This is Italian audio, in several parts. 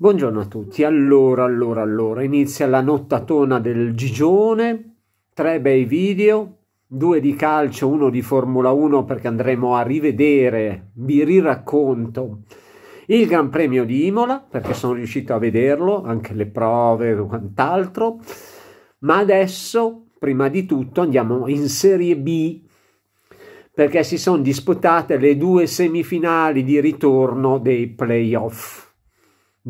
Buongiorno a tutti, allora, allora, allora, inizia la nottatona del Gigione, tre bei video, due di calcio, uno di Formula 1 perché andremo a rivedere, vi riracconto il Gran Premio di Imola perché sono riuscito a vederlo, anche le prove e quant'altro, ma adesso, prima di tutto, andiamo in Serie B perché si sono disputate le due semifinali di ritorno dei playoff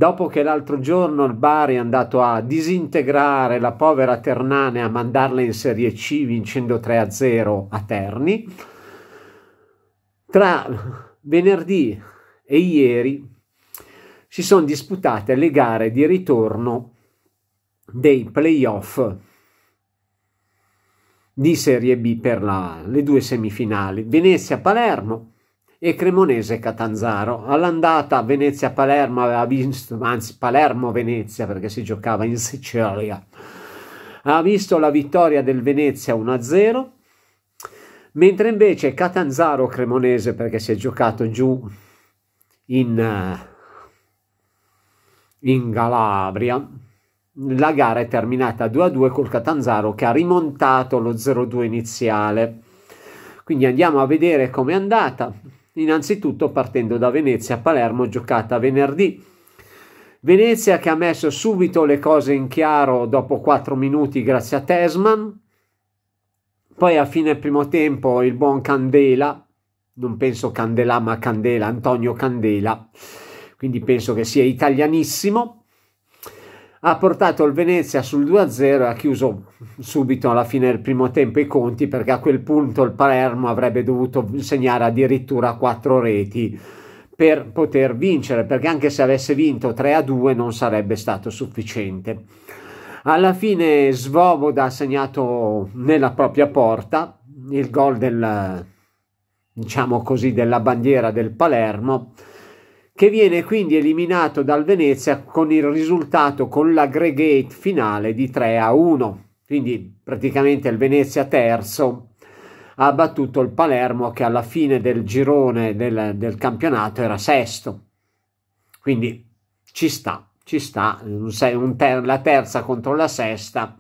Dopo che l'altro giorno il Bari è andato a disintegrare la povera Ternane e a mandarla in Serie C vincendo 3-0 a Terni, tra venerdì e ieri si sono disputate le gare di ritorno dei playoff di Serie B per la, le due semifinali, Venezia-Palermo e Cremonese-Catanzaro. All'andata Venezia-Palermo aveva visto, anzi Palermo-Venezia perché si giocava in Sicilia, ha visto la vittoria del Venezia 1-0, mentre invece Catanzaro-Cremonese perché si è giocato giù in, eh, in Calabria, la gara è terminata 2-2 col Catanzaro che ha rimontato lo 0-2 iniziale. Quindi andiamo a vedere com'è andata innanzitutto partendo da Venezia Palermo giocata venerdì. Venezia che ha messo subito le cose in chiaro dopo 4 minuti grazie a Tesman. Poi a fine primo tempo il buon Candela, non penso Candela ma Candela, Antonio Candela, quindi penso che sia italianissimo ha portato il Venezia sul 2-0 e ha chiuso subito alla fine del primo tempo i conti perché a quel punto il Palermo avrebbe dovuto segnare addirittura quattro reti per poter vincere perché anche se avesse vinto 3-2 non sarebbe stato sufficiente. Alla fine Svoboda ha segnato nella propria porta il gol del, diciamo così, della bandiera del Palermo che viene quindi eliminato dal Venezia con il risultato con l'aggregate finale di 3 a 1. Quindi praticamente il Venezia terzo ha battuto il Palermo che alla fine del girone del, del campionato era sesto. Quindi ci sta, ci sta, un, un ter, la terza contro la sesta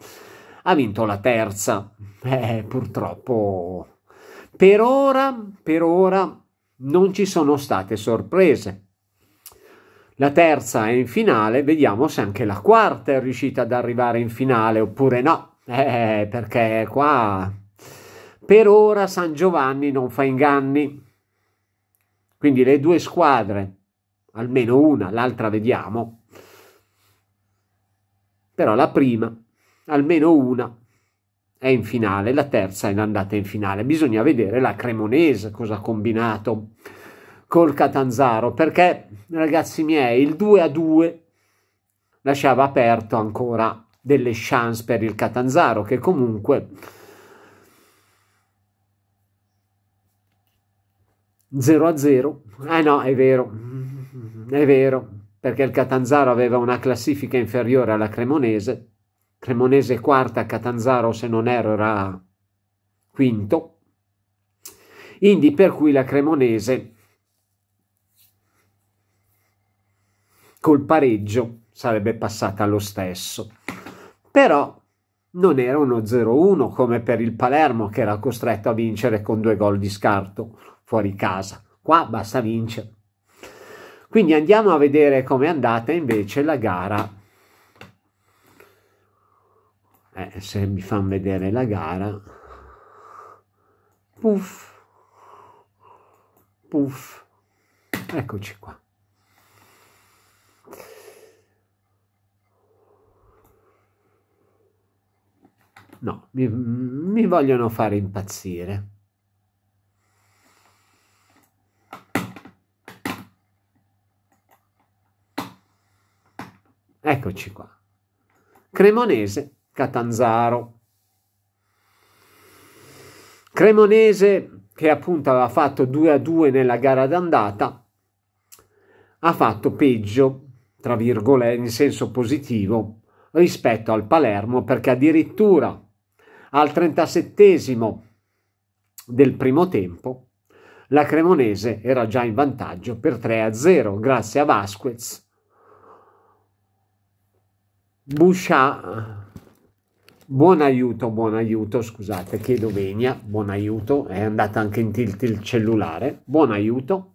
ha vinto la terza. Eh, purtroppo per ora, per ora non ci sono state sorprese la terza è in finale, vediamo se anche la quarta è riuscita ad arrivare in finale oppure no, eh, perché qua per ora San Giovanni non fa inganni. Quindi le due squadre, almeno una, l'altra vediamo, però la prima, almeno una, è in finale, la terza è andata in finale. Bisogna vedere la Cremonese cosa ha combinato col Catanzaro perché ragazzi miei il 2 a 2 lasciava aperto ancora delle chance per il Catanzaro che comunque Zero a zero, eh no è vero è vero perché il Catanzaro aveva una classifica inferiore alla Cremonese Cremonese quarta Catanzaro se non ero era quinto Quindi per cui la Cremonese col pareggio sarebbe passata lo stesso. Però non era uno 0-1 come per il Palermo che era costretto a vincere con due gol di scarto fuori casa. Qua basta vincere. Quindi andiamo a vedere come è andata invece la gara. Eh, se mi fanno vedere la gara. Puff. Puff. Eccoci qua. No, mi, mi vogliono fare impazzire. Eccoci qua. Cremonese, Catanzaro. Cremonese che appunto aveva fatto 2 a 2 nella gara d'andata ha fatto peggio, tra virgolette, in senso positivo rispetto al Palermo perché addirittura al 37 del primo tempo la Cremonese era già in vantaggio per 3-0 grazie a Vasquez. Bouchard, buon aiuto, buon aiuto, scusate, chiedo venia, buon aiuto, è andata anche in tilt il cellulare, buon aiuto,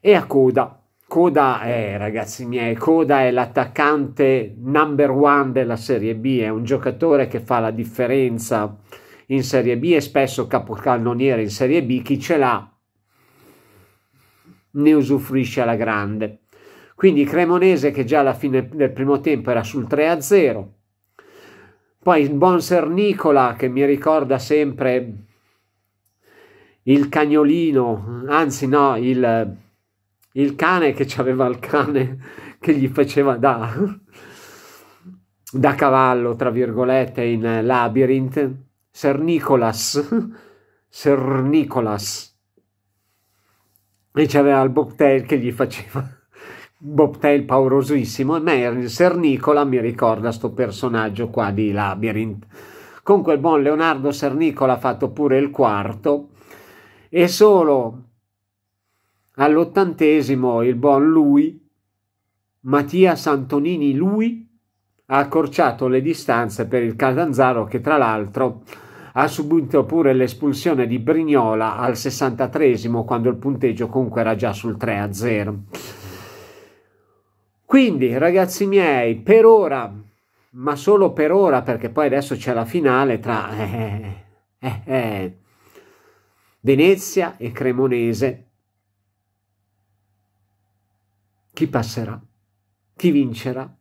e a coda Coda è, ragazzi miei, Coda è l'attaccante number one della Serie B, è un giocatore che fa la differenza in Serie B e spesso capocannoniere in Serie B, chi ce l'ha ne usufruisce alla grande. Quindi Cremonese che già alla fine del primo tempo era sul 3-0, poi il buon Ser Nicola che mi ricorda sempre il cagnolino, anzi no, il il cane che aveva il cane che gli faceva da, da cavallo, tra virgolette, in Labyrinth, Ser Nicholas, Ser Nicholas, e c'aveva il bobtail che gli faceva, bobtail paurosissimo, e Ser Nicola mi ricorda sto personaggio qua di Labyrinth. Comunque il buon Leonardo Ser Nicola ha fatto pure il quarto, e solo All'ottantesimo il buon lui, Mattia Santonini lui, ha accorciato le distanze per il Catanzaro che tra l'altro ha subito pure l'espulsione di Brignola al 63 quando il punteggio comunque era già sul 3-0. Quindi ragazzi miei, per ora, ma solo per ora perché poi adesso c'è la finale tra eh, eh, eh, eh Venezia e Cremonese chi passerà, chi vincerà.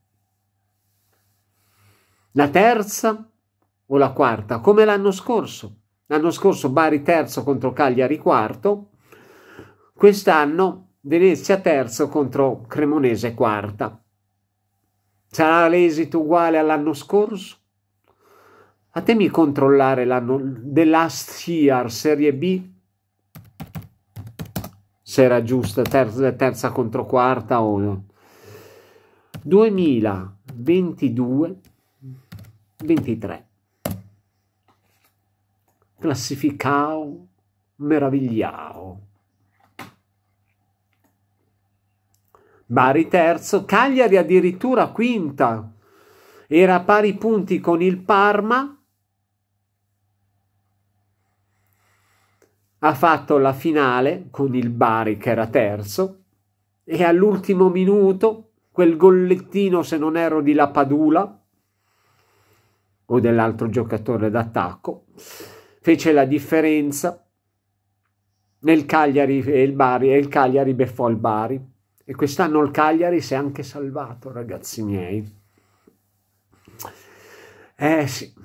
La terza o la quarta, come l'anno scorso. L'anno scorso Bari terzo contro Cagliari quarto, quest'anno Venezia terzo contro Cremonese quarta. Sarà l'esito uguale all'anno scorso? Fatemi controllare l'anno dell'Ast Year Serie B se era giusta terza, terza contro quarta o no. 2022 23 classificao meravigliao Bari terzo Cagliari addirittura quinta era a pari punti con il Parma ha fatto la finale con il Bari che era terzo e all'ultimo minuto quel gollettino se non ero di Lapadula o dell'altro giocatore d'attacco fece la differenza nel Cagliari e il Bari e il Cagliari beffò il Bari e quest'anno il Cagliari si è anche salvato ragazzi miei eh sì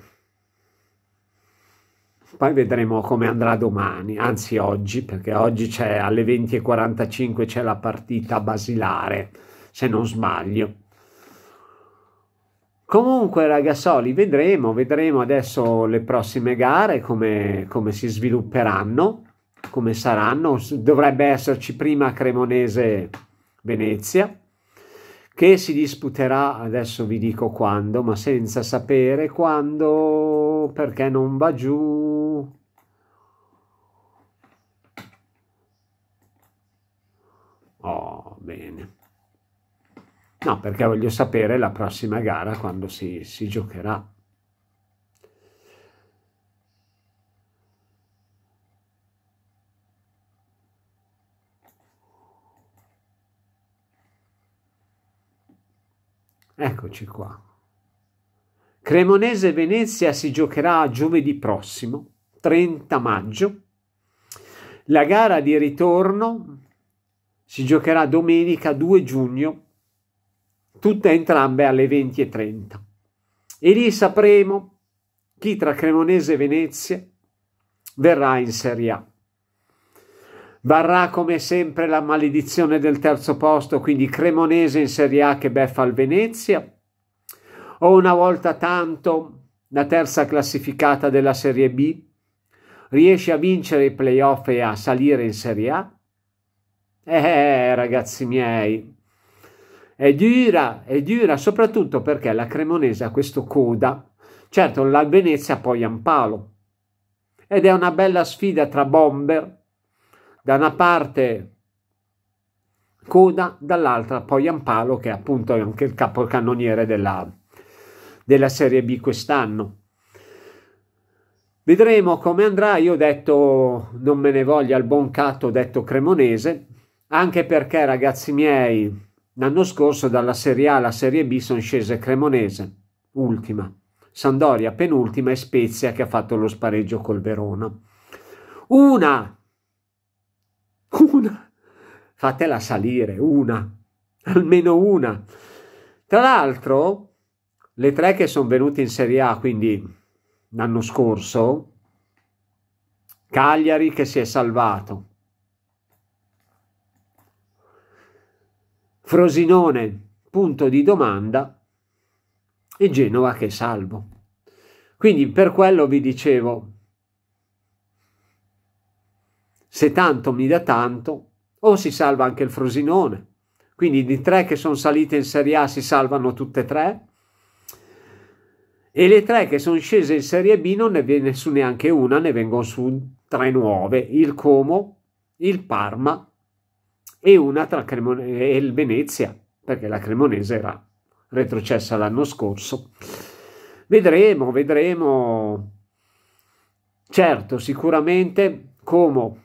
poi vedremo come andrà domani, anzi oggi, perché oggi c'è alle 20.45 c'è la partita basilare, se non sbaglio. Comunque ragazzoli, vedremo, vedremo adesso le prossime gare come, come si svilupperanno, come saranno. Dovrebbe esserci prima Cremonese-Venezia, che si disputerà, adesso vi dico quando, ma senza sapere quando, perché non va giù No, perché voglio sapere la prossima gara quando si, si giocherà. Eccoci qua. Cremonese-Venezia si giocherà giovedì prossimo, 30 maggio. La gara di ritorno si giocherà domenica 2 giugno tutte entrambe alle 20.30. E lì sapremo chi tra Cremonese e Venezia verrà in Serie A. Varrà come sempre la maledizione del terzo posto, quindi Cremonese in Serie A che beffa il Venezia, o una volta tanto la terza classificata della Serie B riesce a vincere i playoff e a salire in Serie A? Eh, ragazzi miei, è dura, è dura, soprattutto perché la Cremonese ha questo coda. Certo, la Venezia poi ha un palo. Ed è una bella sfida tra bomber, da una parte coda, dall'altra poi Ampalo, che appunto è anche il capocannoniere della, della Serie B quest'anno. Vedremo come andrà, io ho detto non me ne voglia il buon catto, ho detto cremonese, anche perché ragazzi miei L'anno scorso dalla Serie A alla Serie B sono scese Cremonese, ultima, Sandoria penultima e Spezia che ha fatto lo spareggio col Verona. Una! Una! Fatela salire, una! Almeno una! Tra l'altro, le tre che sono venute in Serie A, quindi l'anno scorso, Cagliari che si è salvato, Frosinone, punto di domanda, e Genova che è salvo. Quindi per quello vi dicevo, se tanto mi dà tanto, o si salva anche il Frosinone. Quindi di tre che sono salite in Serie A si salvano tutte e tre. E le tre che sono scese in Serie B non ne viene su neanche una, ne vengono su tre nuove, il Como, il Parma e una tra Cremone e il Venezia, perché la Cremonese era retrocessa l'anno scorso. Vedremo, vedremo. Certo, sicuramente Como,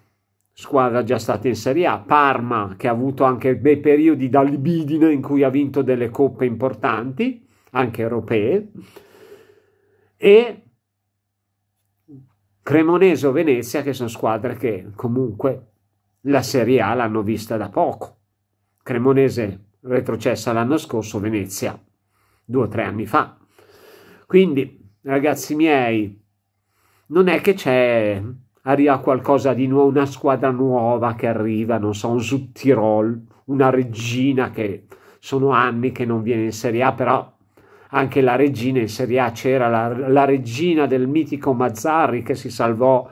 squadra già stata in Serie A, Parma che ha avuto anche dei periodi da libidine in cui ha vinto delle coppe importanti, anche europee, e Cremonese o Venezia che sono squadre che comunque la Serie A l'hanno vista da poco. Cremonese retrocessa l'anno scorso, Venezia due o tre anni fa. Quindi, ragazzi miei, non è che c'è arriva qualcosa di nuovo, una squadra nuova che arriva, non so, un Suttirol, una regina che sono anni che non viene in Serie A, però anche la regina in Serie A c'era, la, la regina del mitico Mazzarri che si salvò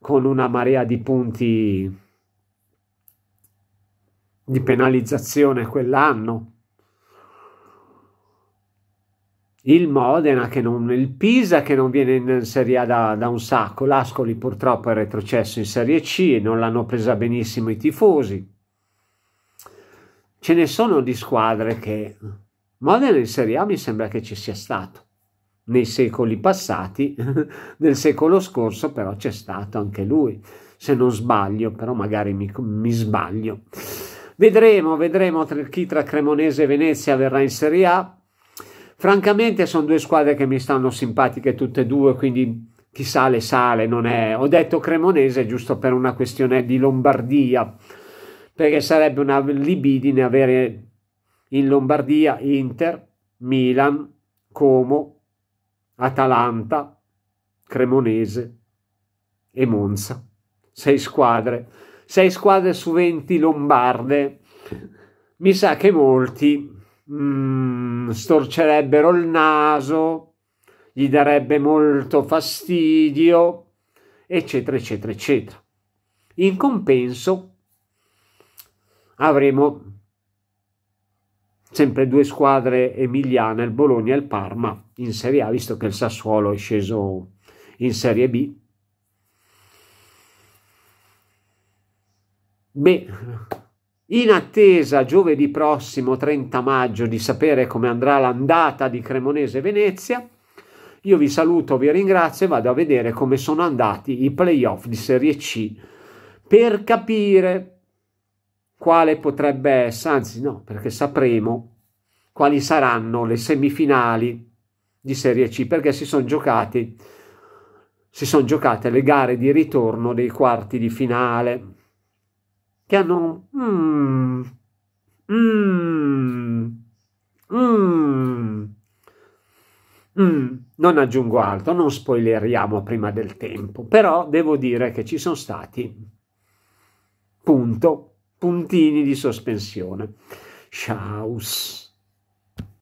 con una marea di punti di penalizzazione quell'anno. Il Modena, che non, il Pisa che non viene in Serie A da, da un sacco, l'Ascoli purtroppo è retrocesso in Serie C e non l'hanno presa benissimo i tifosi. Ce ne sono di squadre che... Modena in Serie A mi sembra che ci sia stato. Nei secoli passati, nel secolo scorso però c'è stato anche lui, se non sbaglio, però magari mi, mi sbaglio. Vedremo, vedremo chi tra Cremonese e Venezia verrà in Serie A. Francamente sono due squadre che mi stanno simpatiche tutte e due, quindi chi sale sale, non è... Ho detto Cremonese giusto per una questione di Lombardia, perché sarebbe una libidine avere in Lombardia Inter, Milan, Como, Atalanta, Cremonese e Monza. Sei squadre 6 squadre su 20 lombarde. Mi sa che molti mm, storcerebbero il naso, gli darebbe molto fastidio, eccetera, eccetera, eccetera. In compenso avremo sempre due squadre emiliane, il Bologna e il Parma in Serie A, visto che il Sassuolo è sceso in Serie B Beh, in attesa giovedì prossimo 30 maggio di sapere come andrà l'andata di Cremonese Venezia, io vi saluto, vi ringrazio e vado a vedere come sono andati i playoff di Serie C per capire quale potrebbe essere, anzi no, perché sapremo quali saranno le semifinali di Serie C perché si sono giocate si sono giocate le gare di ritorno dei quarti di finale che hanno mm, mm, mm, mm, non aggiungo altro, non spoileriamo prima del tempo, però devo dire che ci sono stati punto, puntini di sospensione. Schaus.